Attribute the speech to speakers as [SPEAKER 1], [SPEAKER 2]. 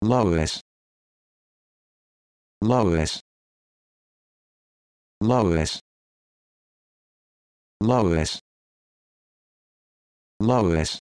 [SPEAKER 1] Lois Lois Lois Lois Lois